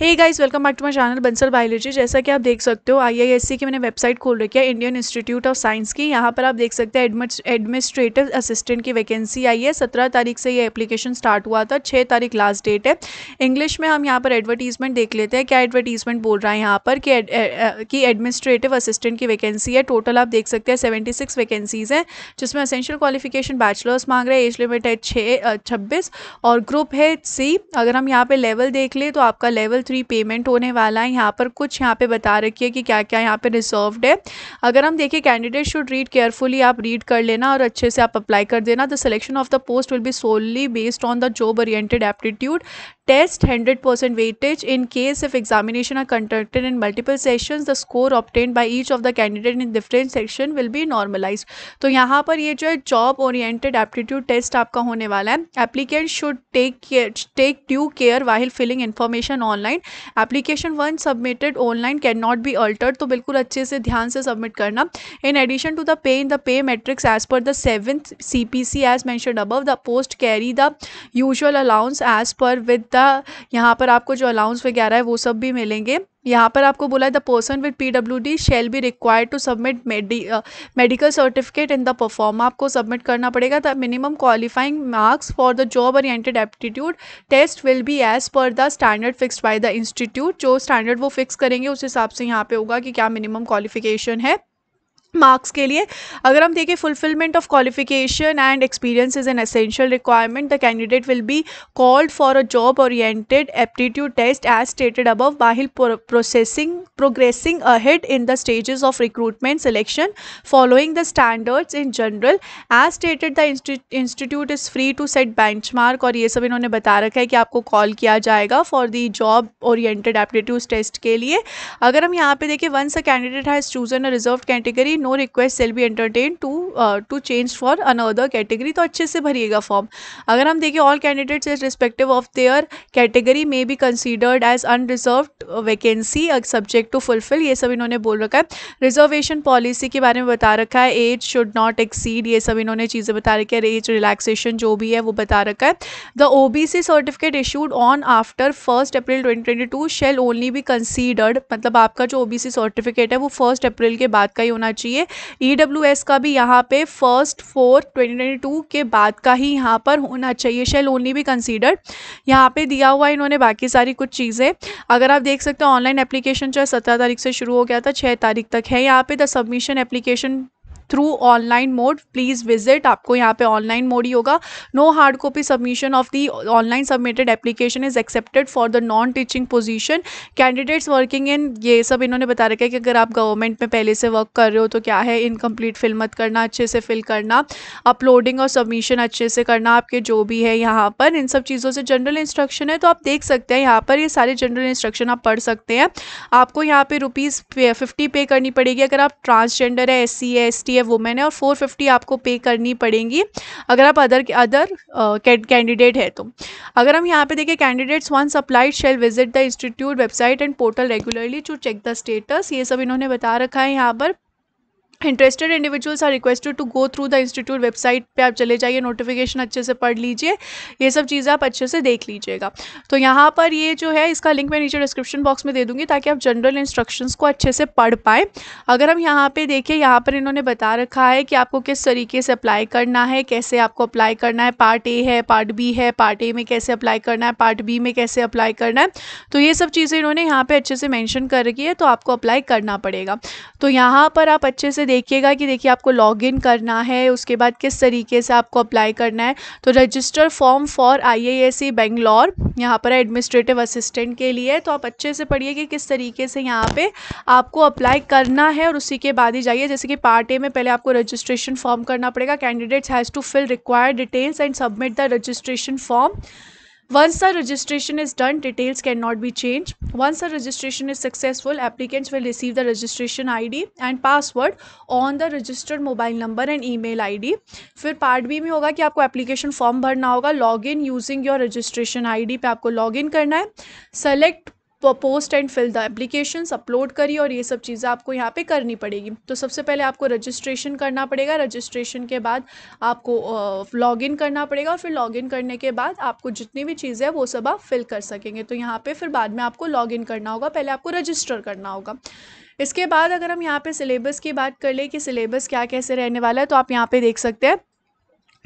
Hey guys welcome back to my channel Bansal biology जैसा कि आप देख सकते हो आईआईएससी की मैंने वेबसाइट खोल रखी है इंडियन इंस्टीट्यूट ऑफ साइंस की यहाँ पर आप देख सकते हैं एडमिनिस्ट्रेटिव असिस्टेंट की वैकेंसी आई है सत्रह तारीख से ये एप्लीकेशन स्टार्ट हुआ था छः तारीख लास्ट डेट है इंग्लिश में हम यहाँ पर एडवर्टीजमेंट देख लेते हैं क्या एडवर्टीजमेंट बोल रहा है यहाँ पर कि एडमिनिस्ट्रेटिव असिस्टेंट की वैकेंसी है टोटल आप देख सकते हैं सेवेंटी सिक्स वैकेंसीज़ हैं जिसमें असेंशियल क्वालिफिकेशन बैचलर्स मांग रहे हैं एज लिमिट है छः छब्बीस और ग्रुप है सी अगर हम यहाँ पर लेवल देख लें तो आपका लेवल थ्री पेमेंट होने वाला है यहाँ पर कुछ यहाँ पे बता रखी है कि क्या क्या यहाँ पे रिजर्वड है अगर हम देखें कैंडिडेट शुड रीड केयरफुली आप रीड कर लेना और अच्छे से आप अप्लाई कर देना the selection of the post will be solely based on the job oriented aptitude test hundred percent weightage in case if examination are conducted in multiple session the score obtained by each of the candidate in different section will be normalise तो यहाँ पर ये जो है job oriented aptitude test आपका होने वाला है applicant should take take due care while filling information online application once submitted online can not be altered तो बिल्कुल अच्छे से ध्यान से सबमिट करना in addition to the pay in the pay matrix as per the seventh C P C as mentioned above the post carry the usual allowance as per with the का यहाँ पर आपको जो अलाउंस वगैरह है वो सब भी मिलेंगे यहाँ पर आपको बोला the person with P W D shall be required to submit medical certificate in the perform आपको सबमिट करना पड़ेगा the minimum qualifying marks for the job oriented aptitude test will be as per the standard fix by the institute जो standard वो fix करेंगे उस हिसाब से यहाँ पे होगा कि क्या मिनिमम क्वालिफिकेशन है मार्क्स के लिए अगर हम देखें fulfilment of qualification and experience is an essential requirement the candidate will be called for a job oriented aptitude test as stated above while processing progressing ahead in the stages of recruitment selection following the standards in general as stated the institute is free to set bench और ये सब इन्होंने बता रखा है कि आपको call किया जाएगा for the job oriented aptitude test के लिए अगर हम यहाँ पे देखें once a candidate has chosen a reserve category no request shall be entertain to to change for another category तो अच्छे से भरिएगा फॉर्म अगर हम देखें all candidates is respective of their category may be considered as unreserve vacancy subject to fulfil ये सब इन्होंने बोल रखा है रिजर्वेशन पॉलिसी के बारे में बता रखा है एज शुड नॉट एक्सीड ये सब इन्होंने चीज़ें बता रखी है एज रिलैक्सेशन जो भी है वो बता रखा है the O B C certificate issued on after first April twenty twenty two shall only be considered मतलब आपका जो ओ बी सी सर्टिफिकेट है वो फर्स्ट अप्रैल के बाद का ही होना चाहिए चाहिए ई e का भी यहाँ पे फर्स्ट फोर ट्वेंटी के बाद का ही यहाँ पर होना चाहिए शेल ओनली भी कंसिडर्ड यहाँ पे दिया हुआ इन्होंने बाकी सारी कुछ चीज़ें अगर आप देख सकते हो ऑनलाइन एप्लीकेशन जो है सत्रह तारीख से शुरू हो गया था छः तारीख तक है यहाँ पे the submission application through online mode please visit आपको यहाँ पे ऑनलाइन मोड ही होगा no hard copy submission of the online submitted application is accepted for the non teaching position candidates working in ये सब इन्होंने बता रखा है कि अगर आप गवर्नमेंट में पहले से वर्क कर रहे हो तो क्या है इनकम्प्लीट फिल मत करना अच्छे से फिल करना अपलोडिंग और सबमिशन अच्छे से करना आपके जो भी है यहाँ पर इन सब चीज़ों से जनरल इंस्ट्रक्शन है तो आप देख सकते हैं यहाँ पर ये सारे जनरल इंस्ट्रक्शन आप पढ़ सकते हैं आपको यहाँ पे रुपीज़ फिफ्टी पे करनी पड़ेगी अगर आप ट्रांसजेंडर है एस सी एस टी है वुमेन है और फोर फिफ्टी आपको पे करनी पड़ेगी अगर आप अदर अदर कैंडिडेट है तो अगर हम यहाँ पे देखें candidates once applied shall visit the institute website and portal regularly to check the status ये सब इन्होंने बता रखा है यहाँ पर interested individuals are requested to go through the institute website पे आप चले जाइए नोटिफिकेशन अच्छे से पढ़ लीजिए ये सब चीज़ें आप अच्छे से देख लीजिएगा तो यहाँ पर ये जो है इसका लिंक मैं नीचे डिस्क्रिप्शन बॉक्स में दे दूँगी ताकि आप जनरल इंस्ट्रक्शंस को अच्छे से पढ़ पाएँ अगर हम यहाँ पर देखें यहाँ पर इन्होंने बता रखा है कि आपको किस तरीके से अप्लाई करना है कैसे आपको अप्लाई करना है पार्ट ए है पार्ट बी है पार्ट ए में कैसे अप्लाई करना है पार्ट बी में कैसे अप्लाई करना है तो ये सब चीज़ें इन्होंने यहाँ पर अच्छे से मैंशन कर रखी है तो आपको अप्लाई करना पड़ेगा तो यहाँ पर आप अच्छे से देखिएगा कि देखिए आपको लॉगिन करना है उसके बाद किस तरीके से आपको अप्लाई करना है तो register form for I I S C Bangalore यहाँ पर एडमिनिस्ट्रेटिव असिस्टेंट के लिए तो आप अच्छे से पढ़िए कि किस तरीके से यहाँ पे आपको अप्लाई करना है और उसी के बाद ही जाइए जैसे कि पार्ट ए में पहले आपको रजिस्ट्रेशन फॉर्म करना पड़ेगा candidates has to fill required details and submit the registration form Once the registration is done, details cannot be changed. Once the registration is successful, applicants will receive the registration ID and password on the registered mobile number and email ID. फिर part b में होगा कि आपको application form भरना होगा login using your registration id I D पे आपको log in करना है सेलेक्ट वो post and fill the applications upload करिए और ये सब चीज़ें आपको यहाँ पे करनी पड़ेगी तो सबसे पहले आपको रजिस्ट्रेशन करना पड़ेगा रजिस्ट्रेशन के बाद आपको लॉगिन करना पड़ेगा और फिर लॉगिन करने के बाद आपको जितनी भी चीज़ें हैं वो सब आप फिल कर सकेंगे तो यहाँ पर फिर बाद में आपको लॉगिन करना होगा पहले आपको रजिस्टर करना होगा इसके बाद अगर हम यहाँ पर सिलेबस की बात कर लें कि सिलेबस क्या कैसे रहने वाला है तो आप यहाँ पर देख सकते हैं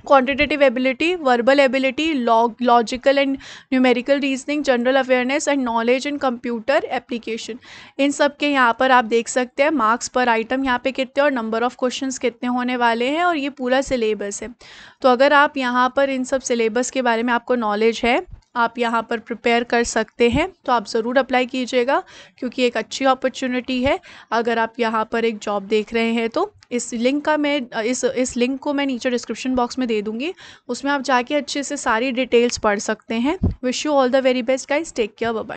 quantitative ability verbal ability log logical and numerical reasoning general awareness and knowledge in computer application इन सब के यहाँ पर आप देख सकते हैं मार्क्स पर आइटम यहाँ पे कितने और नंबर ऑफ क्वेश्चन कितने होने वाले हैं और ये पूरा सिलेबस है तो अगर आप यहाँ पर इन सब सिलेबस के बारे में आपको नॉलेज है आप यहाँ पर प्रिपेयर कर सकते हैं तो आप ज़रूर अप्लाई कीजिएगा क्योंकि एक अच्छी अपॉर्चुनिटी है अगर आप यहाँ पर एक जॉब देख रहे हैं तो इस लिंक का मैं इस इस लिंक को मैं नीचे डिस्क्रिप्शन बॉक्स में दे दूँगी उसमें आप जाके अच्छे से सारी डिटेल्स पढ़ सकते हैं wish you all the very best guys take care bye